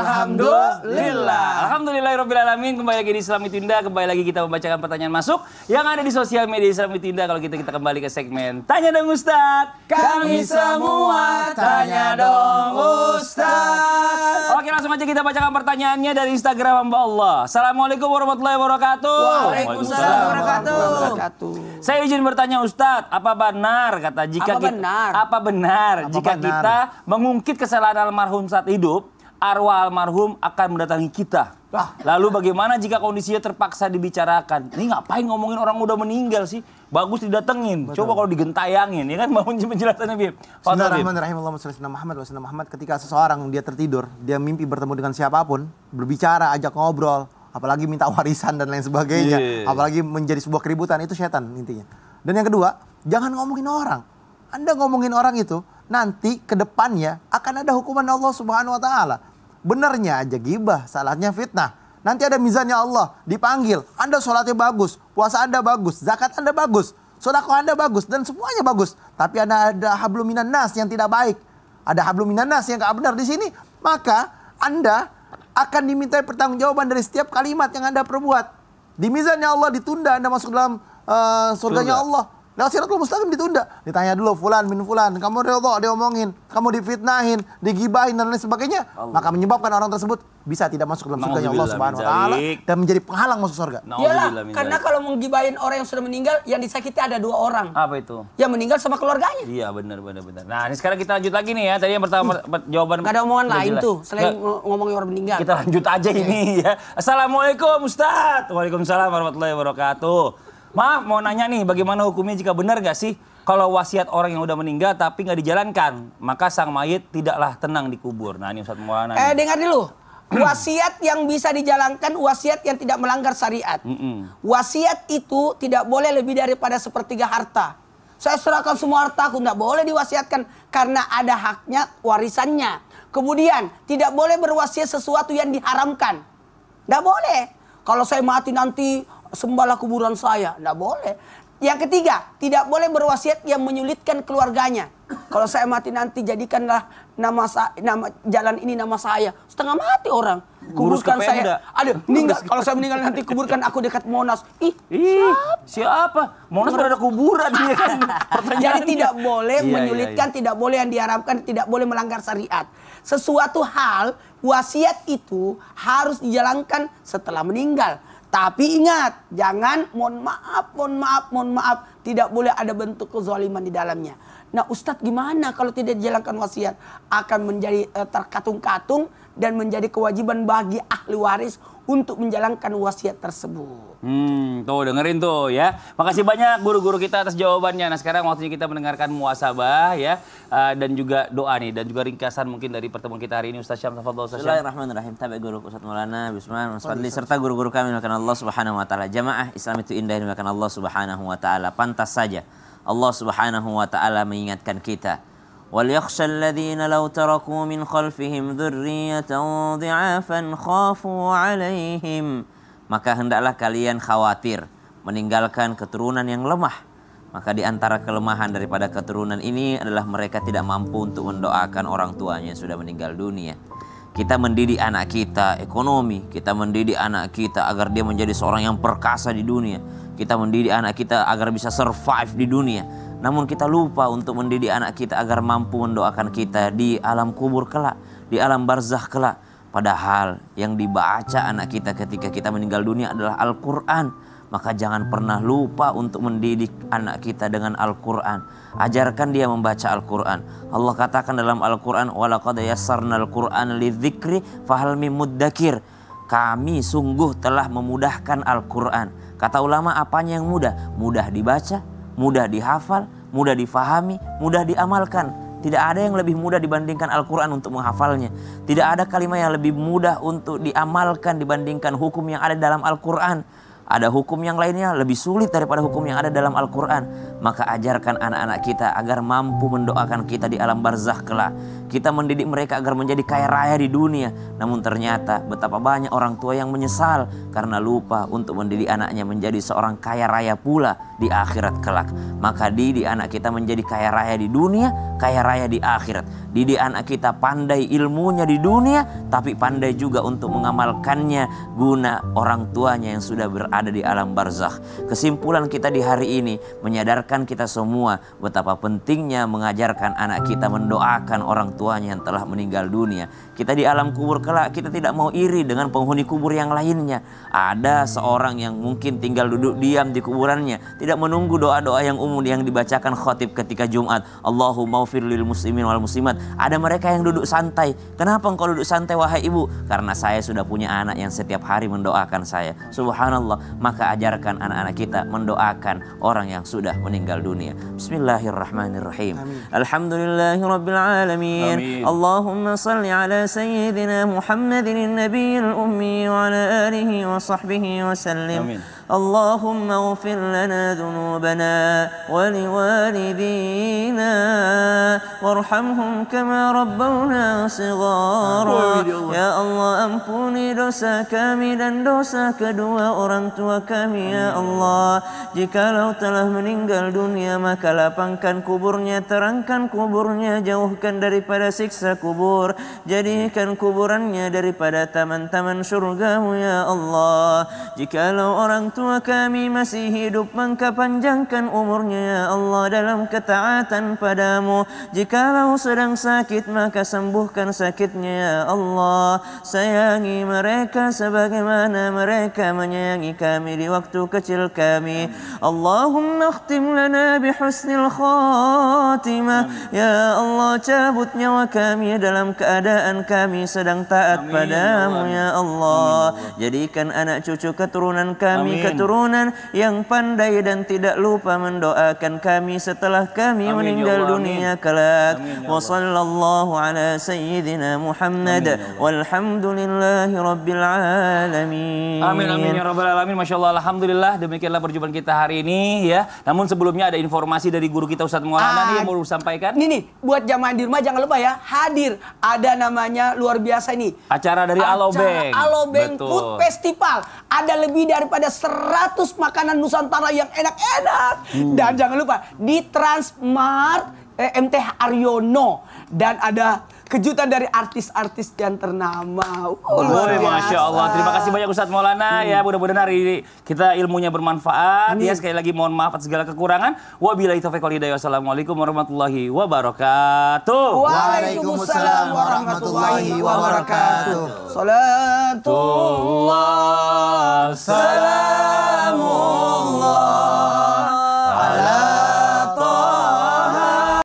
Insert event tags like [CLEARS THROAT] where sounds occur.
Alhamdulillah. Alhamdulillah Rabbil Alamin. Kembali lagi di Islami Tinda. Kembali lagi kita membacakan pertanyaan masuk yang ada di sosial media Islami Tinda. Kalau kita gitu kita kembali ke segmen Tanya dong Ustaz. Kami semua tanya dong Ustaz. Oke langsung aja kita bacakan pertanyaannya dari Instagram Mbak Allah. Assalamualaikum warahmatullahi wabarakatuh. Waalaikumsalam warahmatullahi wabarakatuh. Saya izin bertanya Ustadz, apa benar kata jika apa kita, benar? Apa benar jika kita mengungkit kesalahan almarhum saat hidup arwah almarhum akan mendatangi kita. Lalu bagaimana jika kondisinya terpaksa dibicarakan? Ini ngapain ngomongin orang udah meninggal sih? Bagus didatengin. Betul. Coba kalau digentayangin, ya kan mau [LAUGHS] penjelasannya Bib. Bismillahirrahmanirrahim. Allahumma sholli ala Muhammad wa Muhammad ketika seseorang dia tertidur, dia mimpi bertemu dengan siapapun, berbicara, ajak ngobrol, apalagi minta warisan dan lain sebagainya, yeah. apalagi menjadi sebuah keributan itu setan intinya. Dan yang kedua, jangan ngomongin orang. Anda ngomongin orang itu, nanti ke depannya akan ada hukuman Allah Subhanahu wa taala Benernya aja gibah, salahnya fitnah. Nanti ada mizannya Allah, dipanggil. Anda sholatnya bagus, puasa Anda bagus, zakat Anda bagus, sholatku Anda bagus, dan semuanya bagus. Tapi Anda ada habluminan nas yang tidak baik. Ada habluminan nas yang gak benar di sini. Maka Anda akan diminta pertanggungjawaban dari setiap kalimat yang Anda perbuat. Di mizannya Allah ditunda Anda masuk dalam uh, surganya Allah. Nah, siratul mustaqim ditunda. Ditanya dulu fulan min fulan, kamu redha diomongin, kamu difitnahin, digibahin dan lain sebagainya, Allah. maka menyebabkan orang tersebut bisa tidak masuk dalam surga ya Allah Subhanahu wa taala dan menjadi penghalang masuk surga. Iyalah, karena kalau menggibahin orang yang sudah meninggal, yang disakiti ada dua orang. Apa itu? Yang meninggal sama keluarganya. Iya, benar benar benar. Nah, ini sekarang kita lanjut lagi nih ya. Tadi yang pertama hmm. jawaban Gak ada omongan lain jelas. tuh selain Gak. ngomongin orang meninggal. Kita lanjut aja ini ya. Assalamualaikum Ustaz. Waalaikumsalam warahmatullahi wabarakatuh. Maaf, mau nanya nih, bagaimana hukumnya jika benar gak sih kalau wasiat orang yang udah meninggal tapi gak dijalankan, maka sang mayit tidaklah tenang dikubur. Nah, ini Ustaz Maulana. Eh, dengar dulu. [CLEARS THROAT] Wasiat yang bisa dijalankan, wasiat yang tidak melanggar syariat. Mm -mm. Wasiat itu tidak boleh lebih daripada sepertiga harta. Saya serahkan semua harta, aku tidak boleh diwasiatkan karena ada haknya warisannya. Kemudian tidak boleh berwasiat sesuatu yang diharamkan. Tidak boleh. Kalau saya mati nanti sembahlah kuburan saya. Tidak boleh. Yang ketiga, tidak boleh berwasiat yang menyulitkan keluarganya. Kalau saya mati nanti jadikanlah nama, sa nama jalan ini nama saya. Setengah mati orang. Kuburkan saya. Aduh, meninggal. Kalau saya meninggal nanti kuburkan aku dekat Monas. Ih, Ih siapa? siapa? Monas berada kuburan dia ya kan. [LAUGHS] Jadi tidak boleh iya, iya menyulitkan, iya, iya. tidak boleh yang diharapkan, tidak boleh melanggar syariat. Sesuatu hal, wasiat itu harus dijalankan setelah meninggal tapi ingat, jangan mohon maaf, mohon maaf, mohon maaf. Tidak boleh ada bentuk kezaliman di dalamnya. Nah Ustadz gimana kalau tidak dijalankan wasiat? Akan menjadi uh, terkatung-katung dan menjadi kewajiban bagi ahli waris untuk menjalankan wasiat tersebut. Hmm, tuh dengerin tuh ya. Makasih banyak guru-guru kita atas jawabannya. Nah sekarang waktunya kita mendengarkan muasabah ya uh, dan juga doa nih dan juga ringkasan mungkin dari pertemuan kita hari ini Ustaz Syam Tafadhol Ustaz Syam. Rahim, tabi guru Ustaz Maulana Bisman Fadli, serta guru-guru kami makan Allah Subhanahu wa taala. Jamaah Islam itu indah makan Allah Subhanahu wa taala. Pantas saja Allah Subhanahu wa taala mengingatkan kita لو خافوا عليهم maka hendaklah kalian khawatir meninggalkan keturunan yang lemah maka di antara kelemahan daripada keturunan ini adalah mereka tidak mampu untuk mendoakan orang tuanya yang sudah meninggal dunia kita mendidik anak kita ekonomi, kita mendidik anak kita agar dia menjadi seorang yang perkasa di dunia. Kita mendidik anak kita agar bisa survive di dunia. Namun kita lupa untuk mendidik anak kita agar mampu mendoakan kita di alam kubur kelak, di alam barzah kelak. Padahal yang dibaca anak kita ketika kita meninggal dunia adalah Al-Quran maka jangan pernah lupa untuk mendidik anak kita dengan Al-Quran. Ajarkan dia membaca Al-Quran. Allah katakan dalam Al-Quran, وَلَقَدْ يَسَّرْنَا الْقُرْآنَ لِذِكْرِ فَهَلْمِ مُدَّكِرِ Kami sungguh telah memudahkan Al-Quran. Kata ulama apanya yang mudah? Mudah dibaca, mudah dihafal, mudah difahami, mudah diamalkan. Tidak ada yang lebih mudah dibandingkan Al-Quran untuk menghafalnya. Tidak ada kalimat yang lebih mudah untuk diamalkan dibandingkan hukum yang ada dalam Al-Quran. Ada hukum yang lainnya lebih sulit daripada hukum yang ada dalam Al-Quran. Maka ajarkan anak-anak kita agar mampu mendoakan kita di alam barzah kelak. Kita mendidik mereka agar menjadi kaya raya di dunia. Namun ternyata betapa banyak orang tua yang menyesal karena lupa untuk mendidik anaknya menjadi seorang kaya raya pula di akhirat kelak. Maka didik anak kita menjadi kaya raya di dunia, kaya raya di akhirat. Didik anak kita pandai ilmunya di dunia, tapi pandai juga untuk mengamalkannya guna orang tuanya yang sudah berada di alam barzah Kesimpulan kita di hari ini menyadarkan mengingatkan kita semua betapa pentingnya mengajarkan anak kita mendoakan orang tuanya yang telah meninggal dunia. Kita di alam kubur kelak kita tidak mau iri dengan penghuni kubur yang lainnya. Ada seorang yang mungkin tinggal duduk diam di kuburannya, tidak menunggu doa-doa yang umum yang dibacakan khotib ketika Jumat. Allahumma lil muslimin wal muslimat. Ada mereka yang duduk santai. Kenapa engkau duduk santai wahai ibu? Karena saya sudah punya anak yang setiap hari mendoakan saya. Subhanallah, maka ajarkan anak-anak kita mendoakan orang yang sudah meninggal meninggal dunia. Bismillahirrahmanirrahim. Alhamdulillahirrabbilalamin. Allahumma salli ala sayyidina Muhammadin nabiyil ummi wa ala alihi wa sahbihi wa sallim. Amin. اللهم اغفر لنا ذنوبنا ولوالدينا وارحمهم كما ربونا صغارا ya Allah ampuni dosa kami dan dosa kedua orang tua kami ya, ya Allah jikalau telah meninggal dunia maka lapangkan kuburnya terangkan kuburnya jauhkan daripada siksa kubur jadikan kuburannya daripada taman-taman surgamu ya Allah jikalau orang tua Kami masih hidup Maka panjangkan umurnya ya Allah dalam ketaatan padamu Jikalau sedang sakit maka sembuhkan sakitnya ya Allah Sayangi mereka sebagaimana mereka menyayangi kami di waktu kecil kami Allahumma akhtim lana bihusnil khatimah Ya Allah cabut nyawa kami dalam keadaan kami sedang taat ya padamu ya, ya Allah Jadikan anak cucu keturunan kami keturunan yang pandai dan tidak lupa mendoakan kami setelah kami amin, ya meninggal ya Allah, dunia kelak. Ya Wa sallallahu ala sayyidina Muhammad amin, ya walhamdulillahi rabbil alamin. Amin amin ya rabbal alamin. Masyaallah alhamdulillah demikianlah perjumpaan kita hari ini ya. Namun sebelumnya ada informasi dari guru kita Ustadz Maulana nih yang mau sampaikan. Nih nih buat jamaah di rumah jangan lupa ya hadir ada namanya luar biasa ini. Acara dari Alobeng. Alobeng Food Festival ada lebih daripada 100 makanan Nusantara yang enak-enak. Hmm. Dan jangan lupa di Transmart eh, MT Aryono dan ada kejutan dari artis-artis yang ternama. Oh, Masya Allah. Terima kasih banyak Ustadz Maulana hmm. ya. Mudah-mudahan hari ini kita ilmunya bermanfaat. Ya, Amin. Ya sekali lagi mohon maaf atas segala kekurangan. Wabillahi taufiq wal hidayah. Wassalamualaikum warahmatullahi wabarakatuh. Waalaikumsalam warahmatullahi wabarakatuh. Salatullah. salamu.